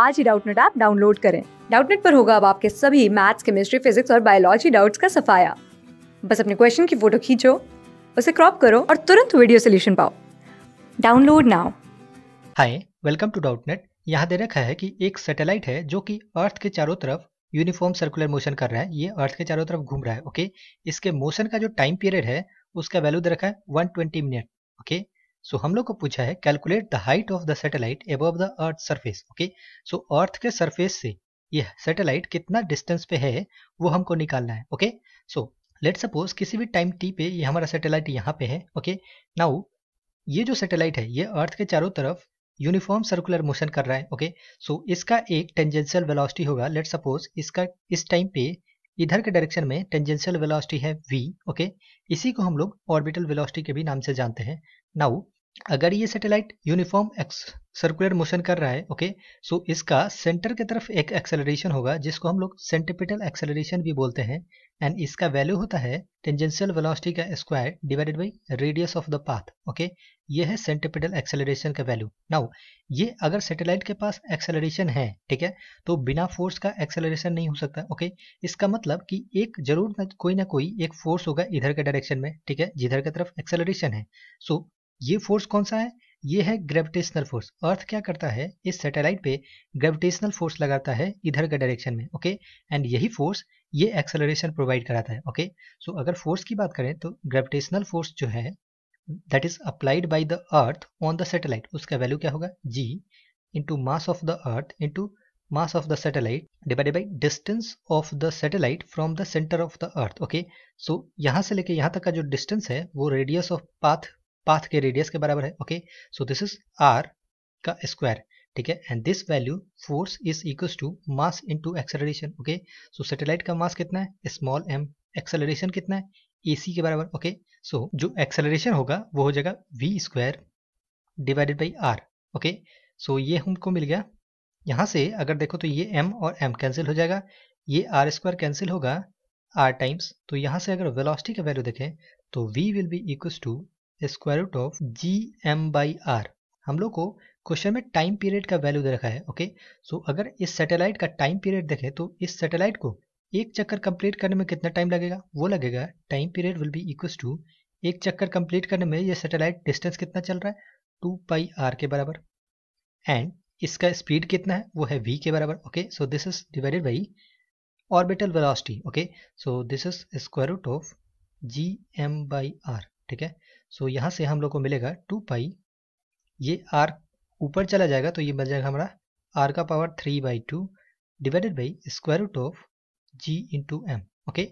आज ही Doubtnut app download करें डाउटनेट पर होगा अब आपके सभी मैथ्स केमिस्ट्री फिजिक्स और बायोलॉजी डाउट्स का सफाया बस अपने क्वेश्चन की फोटो खींचो उसे क्रॉप करो और तुरंत वीडियो सोल्यूशन पाओ download now hi welcome to Doubtnut यहाँ दे रखा है कि एक सैटेलाइट है जो कि अर्थ के चारों तरफ यूनिफॉर्म सर्कुलर मोशन कर रहा है ये अर्थ के चारों तरफ घूम रहा है ओके इसके मोशन का जो टाइम पीरियड है उसका वैल्यू दे रखा है 120 मिनट ओके सो so, हम लोग को पूछा है calculate the height of the satellite above the earth surface okay so earth के सरफेस से ये सैटेलाइट कितना डिस्टेंस पे है वो हमको निकालना है ओके सो लेट सपोज किसी भी टाइम टी पे ये हमारा सैटेलाइट यहाँ पे है ओके okay? नाउ ये जो सैटेलाइट है ये अर्थ के चारों तरफ यूनिफॉर्म सर्कुलर मोशन कर रहा है ओके okay? सो so, इसका एक टेंजेंशियल वेलोसिटी होगा लेट सपोज इसका इस टाइम पे इधर के डायरेक्शन में टेंजेंशियल वेलोसिटी है वी ओके okay? इसी को हम लोग ऑर्बिटल वेलोसिटी के भी नाम से जानते हैं नाउ अगर ये सैटेलाइट यूनिफॉर्म एक्स सर्कुलर मोशन कर रहा है ओके सो इसका सेंटर की तरफ एक एक्सेलरेशन होगा जिसको हम लोग सेंटिपिटल एक्सेलरेशन भी बोलते हैं एंड इसका वैल्यू होता है टेंजेंशियल वेलोसिटी का square divided by radius of the path okay ये है सेंटिपिटल एक्सेलरेशन का वैल्यू नाउ ये अगर सेटेलाइट के पास एक्सेलरेशन है ठीक है तो बिना फोर्स का एक्सेलरेशन नहीं हो सकता ओके okay? इसका मतलब कि एक जरूर कोई ना कोई एक फोर्स होगा इधर के डायरेक्शन में ठीक है जिधर की तरफ एक्सेलरेशन है सो so, ये फोर्स कौन सा है ये है ग्रेविटेशनल फोर्स अर्थ क्या करता है इस सैटेलाइट पे ग्रेविटेशनल फोर्स लगाता है इधर के डायरेक्शन में ओके एंड यही फोर्स ये एक्सेलरेशन प्रोवाइड कराता है ओके सो अगर फोर्स की बात करें तो ग्रेविटेशनल फोर्स जो है that is applied by the earth on the satellite उसका वैल्यू क्या होगा G into mass of the earth into mass of the satellite divided by distance of the satellite from the centre of the earth okay so यहाँ से लेके यहाँ तक का जो डिस्टेंस है वो रेडियस ऑफ पाथ पाथ के रेडियस के बराबर है okay so this is R का स्क्वायर ठीक है and this value force is equal to mass into acceleration okay so satellite का मास कितना है स्मॉल एम एक्सेलरेशन कितना है एसी के बराबर ओके okay? सो so, जो एक्सेलरेशन होगा वो हो जाएगा V square divided by R okay so ये हमको मिल गया यहाँ से अगर देखो तो ये एम और एम कैंसिल हो जाएगा ये आर स्क्वायर कैंसिल होगा आर टाइम्स तो यहाँ से अगर वेलोसिटी का वैल्यू देखें तो V will be equal to square root of G M by R हम लोग को क्वेश्चन में टाइम पीरियड का वैल्यू दे रखा है ओके सो so, अगर इस सैटेलाइट का टाइम पीरियड देखें तो इस सैटेलाइट को एक चक्कर कंप्लीट करने में कितना टाइम लगेगा वो लगेगा time period will be equal to एक चक्कर कंप्लीट करने में यह सैटेलाइट डिस्टेंस कितना चल रहा है टू पाई आर के बराबर एंड इसका स्पीड कितना है वो है वी के बराबर okay so this is divided by orbital velocity okay so this is square root of G M by R ठीक है सो so, यहाँ से हम लोग को मिलेगा टू पाई ये आर ऊपर चला जाएगा तो ये बन जाएगा हमारा आर का power three by two divided by square root of G into M okay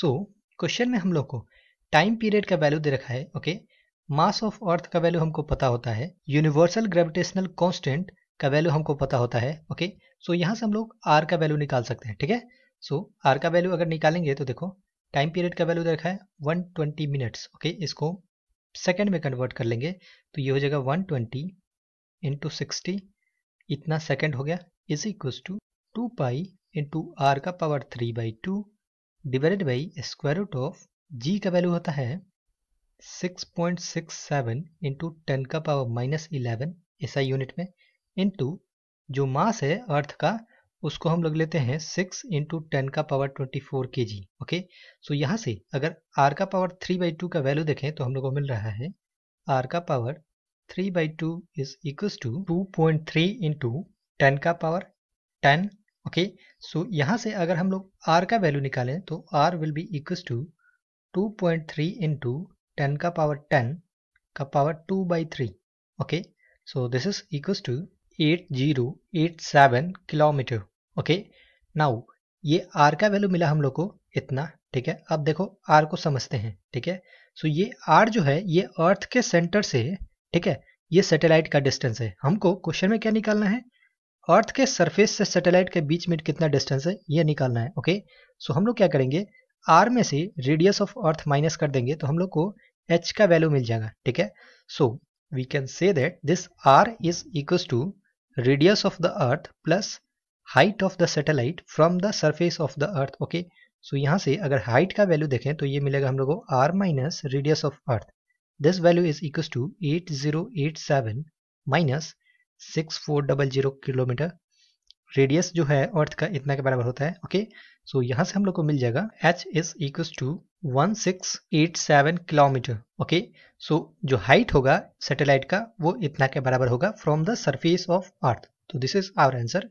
so question में हम लोग को टाइम पीरियड का वैल्यू दे रखा है ओके मास ऑफ अर्थ का वैल्यू हमको पता होता है यूनिवर्सल ग्रेविटेशनल कॉन्स्टेंट का वैल्यू हमको पता होता है ओके सो यहाँ से हम लोग आर का वैल्यू निकाल सकते हैं ठीक है सो आर का वैल्यू अगर निकालेंगे तो देखो टाइम पीरियड का वैल्यू दे रखा है 120 मिनट्स ओके इसको सेकेंड में कन्वर्ट कर लेंगे तो ये हो जाएगा वन ट्वेंटी इंटू सिक्सटी इतना सेकेंड हो गया is equals to two pi into r का power three by two divided by square root of G का वैल्यू होता है six point six seven into ten का पावर माइनस इलेवन ऐसा unit में इंटू जो मास है अर्थ का उसको हम लोग लेते हैं सिक्स इंटू टेन का power twenty four K G okay so यहाँ से अगर आर का पावर थ्री बाई टू का वैल्यू देखें तो हम लोग को मिल रहा है आर का power three by two is equal to two point three into ten का पावर टेन ओके सो यहाँ से अगर हम लोग आर का वैल्यू निकालें तो r will be equal to two point three into ten का पावर टेन का power two by three okay so this is equal to eight zero eight seven kilometre okay now ये r का value मिला हम लोग को इतना ठीक है अब देखो आर को समझते हैं ठीक है सो ये आर जो है ये अर्थ के सेंटर से ठीक है ये सैटेलाइट का डिस्टेंस है हमको क्वेश्चन में क्या निकालना है अर्थ के सरफेस से सैटेलाइट के बीच में कितना डिस्टेंस है ये निकालना है ओके सो हम लोग क्या करेंगे आर में से रेडियस ऑफ अर्थ माइनस कर देंगे तो हम लोग को एच का वैल्यू मिल जाएगा ठीक है so we can say that this r is equals to radius of the earth plus height of the satellite from the surface of the earth okay so यहाँ से अगर हाइट का वैल्यू देखें तो ये मिलेगा हम लोग को r minus radius of earth this value is equal to eight zero eight seven minus six four double zero kilometre radius जो है अर्थ का इतना के बराबर होता है ओके सो यहाँ से हम लोग को मिल जाएगा H is equal to one six eight seven kilometre okay so जो हाइट होगा सेटेलाइट का वो इतना के बराबर होगा from the surface of earth तो दिस इज आवर आंसर